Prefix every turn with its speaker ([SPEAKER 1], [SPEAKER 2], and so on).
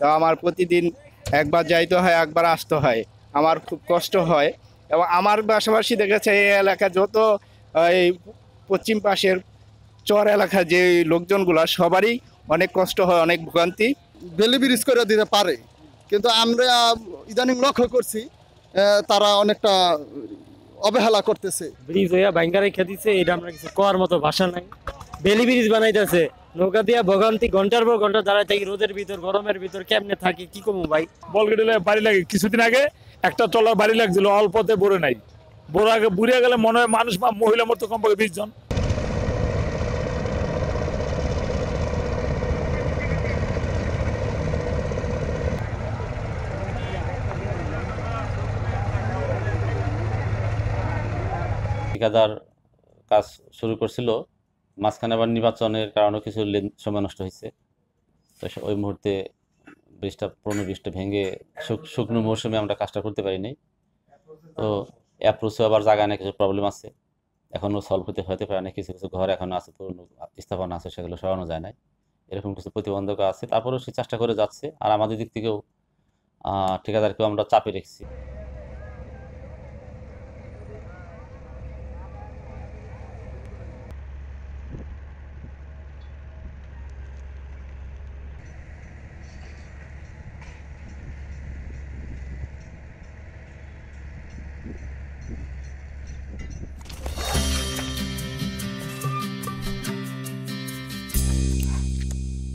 [SPEAKER 1] তো আমার প্রতিদিন একবার যাইতে হয় একবার আসতে হয় আমার খুব কষ্ট হয় এবং আমার পাশাপাশি দেখেছে এই এলাকা যত এই পশ্চিম পাশের চর এলাকা যে লোকজনগুলো সবারই অনেক কষ্ট হয় অনেক ভোগান্তি বেলি ব্রিজ করে দিতে পারে কিন্তু আমরা ইদানিং
[SPEAKER 2] লক্ষ্য করছি তারা অনেকটা অবহেলা করতেছে ব্রিজ হইয়া বাইঙ্গারে খেতেছে এটা আমরা কিছু করার মতো ভাষা নাই বেলি ব্রিজ বানাইতেছে নৌকা দিয়া ভোগান্তি
[SPEAKER 3] ঘন্টার পর ঘন্টা দাঁড়ায় থাকি রোদের ভিতর গরমের ভিতর কেমনে থাকি কি কমু ভাই বল গেলে বাড়ি লাগে কিছুদিন আগে একটা ট্রলার বাড়ি লাগছিল অল্পতে বড় নাই বড় আগে বুড়িয়ে গেলে মনে হয় মানুষ বা মহিলা
[SPEAKER 4] মতো কমপক্ষে বিশ জন ঠিকাদার কাজ শুরু করছিল মাঝখানে আবার নির্বাচনের কারণে কিছু সময় নষ্ট হয়েছে তো ওই মুহূর্তে বৃষ্টিটা পুরনো বৃষ্টি ভেঙে শুকনো মৌসুমে আমরা কাজটা করতে পারিনি তো অ্যাপ্রোচে আবার জায়গায় অনেক কিছু প্রবলেম আছে এখনও সলভ হতে হতে পারে না কিছু কিছু ঘর এখনও আছে পুরনো স্থাপনা আছে সেগুলো সরানো যায় না এরকম কিছু প্রতিবন্ধক আছে তারপরেও সে চেষ্টা করে যাচ্ছে আর আমাদের দিক থেকেও ঠিকাদারকেও আমরা চাপে রেখেছি